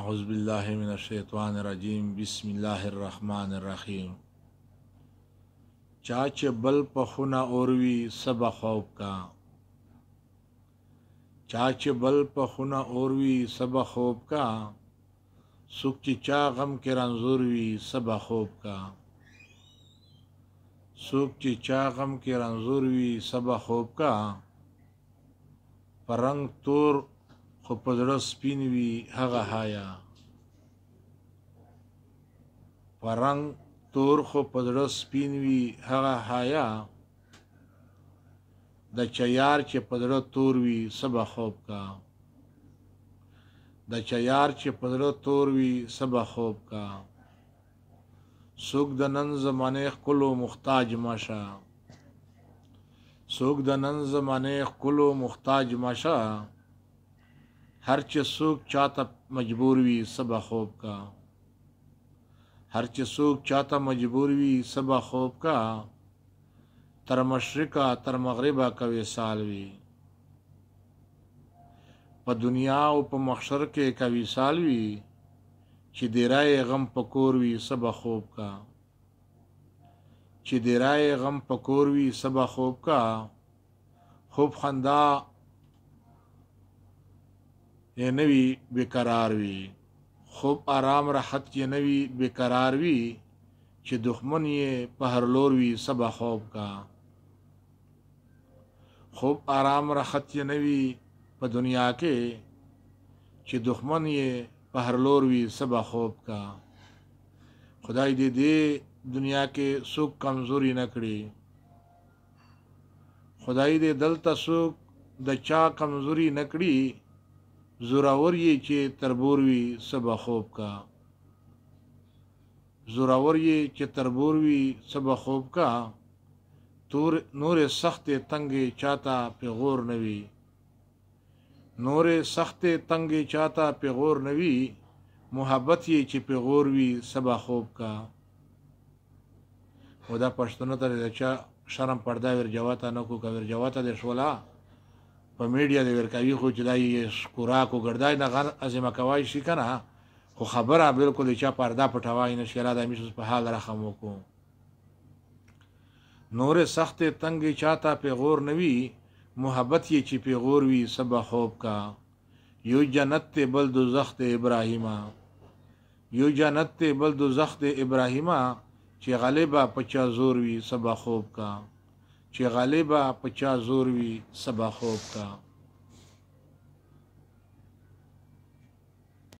اعوذ بالله من الشیطان الرجیم بسم الله الرحمن الرحیم چا چې بل په خونه اوروي سبا خوب کا چا چې بل په خونه اوروي سبا خوب کا سوک چې چا غم کې رنزور وي سبا خوب کا سوک چې چا غم کې رنزور وي سبا خوب کا پرنګ تور خو په زړه سپین وي هغه حیا پرنګ تور خو په زړه سپین وي هغه حیا د چیار چې په زړه تور وي سبا خوب کا د چیار چې په زړه تور وي سبا خوب کا سوق د نن زمانه خپلو محتاج ماشه سوق د نن زمانه خپلو محتاج ماشه هر چې څوک چاته مجبور وي سبا خوب کا هر چې څوک چاته مجبور وي سبا خوب کا تر مشرقه تر مغربه کوي سال وي په دنیا او په محشر کې کوي سال وي چې دیرای غم پکور وي سبا خوب کا چې دیرای غم پکور وي سبا خوب کا خوب خندا نوی بیقرار وي خوب آرام راحت کې نوی بیقرار وي چې دښمن یې په هر لور وي سبا خوب کا خوب آرام راحت یې نوی په دنیا کې چې دښمن یې په هر لور وي سبا خوب کا خدای دې دې دنیا کې څوک کمزوري نه کړي خدای دې دلته څوک د چا کمزوري نه کړي زوراور یې چې تربور وي سبا خوب کا زوراور یې چې تربور وي سبا خوب کا تور نور سخت تنگې چاته په غور نوي نور سخت تنگې چاته په غور نوي محبت یې چې په غور وي سبا خوب کا ودا پښتون ته چې شرم پردا ور جواته نکو کا ور جواته د شولا په میډیا دی ورکوي خو چې دای خوراک او ګردای نه غن ازمه کوي شي کنه خو خبره بالکل چې پردا پټوای نه شي را د میشوس په حال رحم وکو نور سخت تنگي چاته پیغور نوي محبت یې چې پیغور وي سبا خوب کا یو جنت ته بل دوزخ ته ابراهیم یو جنت ته بل دوزخ ته ابراهیم چې غلبا پچا زور وي سبا خوب کا چې غالبا په چا زور وي سبا خوب ته